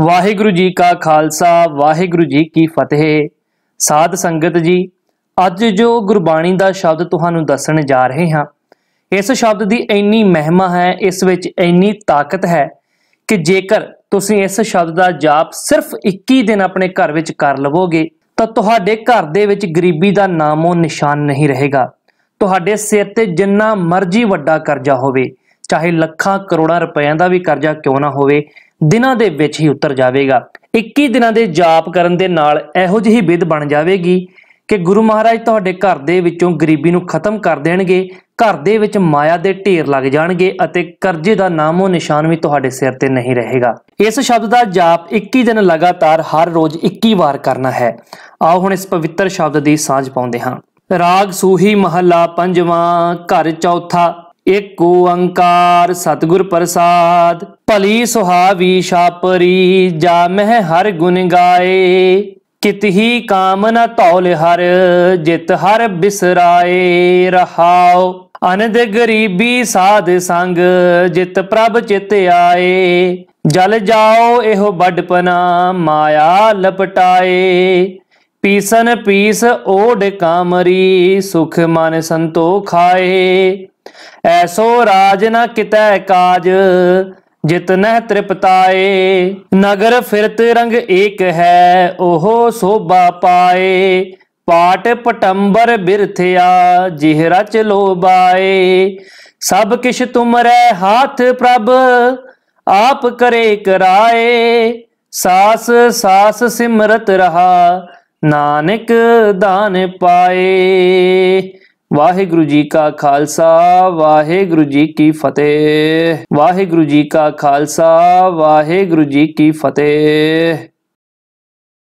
ਵਾਹਿਗੁਰੂ ਜੀ ਕਾ ਖਾਲਸਾ ਵਾਹਿਗੁਰੂ ਜੀ ਕੀ ਫਤਿਹ ਸਾਧ ਸੰਗਤ ਜੀ ਅੱਜ ਜੋ ਗੁਰਬਾਣੀ ਦਾ ਸ਼ਬਦ ਤੁਹਾਨੂੰ ਦੱਸਣ ਜਾ ਰਹੇ ਹਾਂ ਇਸ ਸ਼ਬਦ ਦੀ ਇੰਨੀ ਮਹਿਮਾ ਹੈ ਇਸ ਵਿੱਚ ਇੰਨੀ ਤਾਕਤ ਹੈ ਕਿ ਜੇਕਰ ਤੁਸੀਂ ਇਸ ਸ਼ਬਦ ਦਾ ਜਾਪ ਸਿਰਫ 21 ਦਿਨ ਆਪਣੇ ਘਰ ਵਿੱਚ ਕਰ ਲਵੋਗੇ ਤਾਂ ਤੁਹਾਡੇ ਘਰ ਦੇ ਵਿੱਚ ਗਰੀਬੀ ਦਾ ਨਾਮੋ ਨਿਸ਼ਾਨ ਨਹੀਂ ਰਹੇਗਾ ਤੁਹਾਡੇ ਸਿਰ ਤੇ ਜਿੰਨਾ ਮਰਜ਼ੀ ਵੱਡਾ ਕਰਜ਼ਾ ਹੋਵੇ ਚਾਹੇ ਲੱਖਾਂ ਕਰੋੜਾਂ ਰੁਪਏ ਦਾ ਵੀ ਕਰਜ਼ਾ ਕਿਉਂ ਨਾ ਹੋਵੇ ਦਿਨਾਂ ਦੇ ਵਿੱਚ ਹੀ ਉਤਰ ਜਾਵੇਗਾ 21 ਦਿਨਾਂ ਦੇ ਜਾਪ ਕਰਨ ਦੇ ਨਾਲ ਇਹੋ ਜਿਹੀ ਵਿਧ ਬਣ ਜਾਵੇਗੀ ਕਿ ਗੁਰੂ ਮਹਾਰਾਜ ਤੁਹਾਡੇ ਘਰ ਦੇ ਵਿੱਚੋਂ ਗਰੀਬੀ ਨੂੰ ਖਤਮ ਕਰ ਦੇਣਗੇ ਘਰ ਦੇ ਵਿੱਚ ਮਾਇਆ ਦੇ ਢੇਰ ਲੱਗ ਜਾਣਗੇ ਅਤੇ ਕਰਜ਼ੇ ਦਾ ਨਾਮੋ ਨਿਸ਼ਾਨ ਵੀ ਤੁਹਾਡੇ ਸਿਰ ਤੇ ਨਹੀਂ ਰਹੇਗਾ ਇਸ ਸ਼ਬਦ ਦਾ ਜਾਪ 21 ਦਿਨ ਲਗਾਤਾਰ ਹਰ ਰੋਜ਼ 21 ਵਾਰ ਕਰਨਾ ਹੈ ਆਓ ਹੁਣ ਇਸ ਪਵਿੱਤਰ ਸ਼ਬਦ ਦੀ ਸਾਂਝ ਪਾਉਂਦੇ ਹਾਂ ਰਾਗ ਸੂਹੀ ਮਹੱਲਾ ਪੰਜਵਾਂ ਘਰ ਚੌਥਾ ਏਕ ਓੰਕਾਰ ਸਤਿਗੁਰ ਪ੍ਰਸਾਦ ਭਲੀ ਸੁਹਾਵੀ ਛਾਪਰੀ ਜਾ ਮਹਿ ਹਰ ਗੁਣ ਗਾਏ ਕਿਤਹੀ ਕਾਮਨਾ ਤੌਲ ਹਰ ਜਿਤ ਹਰ ਬਿਸਰਾਏ ਰਹਾਉ ਅਨੰਦ ਗਰੀਬੀ ਸਾਧ ਸੰਗ ਜਿਤ ਪ੍ਰਭ ਚਿਤ ਆਏ ਜਲ ਜਾਓ ਇਹੋ ਬਡਪਨਾ ਮਾਇਆ ਲਪਟਾਏ ਪੀਸਨ ਪੀਸ ਓੜ ਕਾਮਰੀ ਸੁਖ ਮਨ ਸੰਤੋਖ ਸੰਤੋਖਾਏ ਐਸੋ ਰਾਜ ਨਾ ਕਿਤੈ ਕਾਜ ਜਿਤਨਹਿ ਤ੍ਰਿਪਤਾਏ ਨਗਰ ਫਿਰਤ ਰੰਗ ਏਕ ਹੈ ਉਹ ਸੋਭਾ ਪਾਏ ਪਾਟ ਪਟੰਬਰ ਬਿਰਥਿਆ ਜਿਹ ਰਚ ਲੋਬਾਏ ਸਭ ਕਿਛ ਤੁਮਰੇ ਹਾਥ ਪ੍ਰਭ ਆਪ ਕਰੇ ਕਰਾਏ ਸਾਸ ਸਾਸ ਸਿਮਰਤ ਰਹਾ ਨਾਨਕ ਦਾਨ ਪਾਏ ਵਾਹਿਗੁਰੂ ਜੀ ਕਾ ਖਾਲਸਾ ਵਾਹਿਗੁਰੂ ਜੀ ਕੀ ਫਤਿਹ ਵਾਹਿਗੁਰੂ ਜੀ ਕਾ ਖਾਲਸਾ ਵਾਹਿਗੁਰੂ ਜੀ ਕੀ ਫਤਿਹ